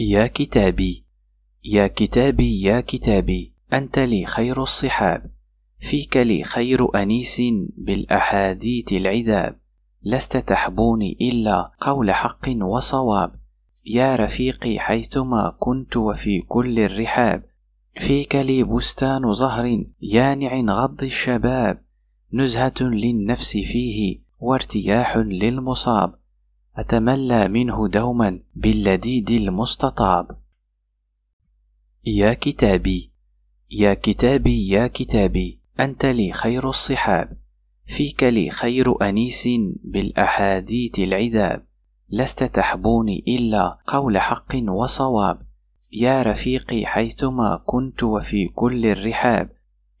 يا كتابي يا كتابي يا كتابي أنت لي خير الصحاب فيك لي خير أنيس بالأحاديث العذاب لست تحبوني إلا قول حق وصواب يا رفيقي حيثما كنت وفي كل الرحاب فيك لي بستان زهر يانع غض الشباب نزهة للنفس فيه وارتياح للمصاب أتملى منه دوما باللديد المستطاب يا كتابي يا كتابي يا كتابي أنت لي خير الصحاب فيك لي خير أنيس بالأحاديث العذاب لست تحبوني إلا قول حق وصواب يا رفيقي حيثما كنت وفي كل الرحاب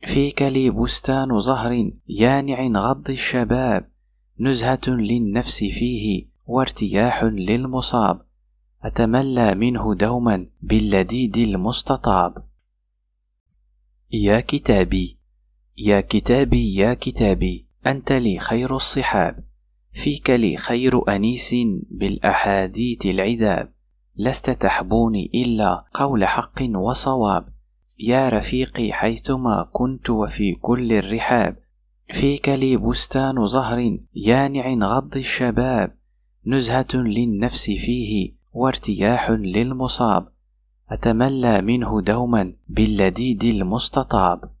فيك لي بستان زهر يانع غض الشباب نزهة للنفس فيه وارتياح للمصاب أتملى منه دوما باللديد المستطاب يا كتابي يا كتابي يا كتابي أنت لي خير الصحاب فيك لي خير أنيس بالأحاديث العذاب لست تحبوني إلا قول حق وصواب يا رفيقي حيثما كنت وفي كل الرحاب فيك لي بستان زهر يانع غض الشباب نزهه للنفس فيه وارتياح للمصاب اتملى منه دوما باللديد المستطاب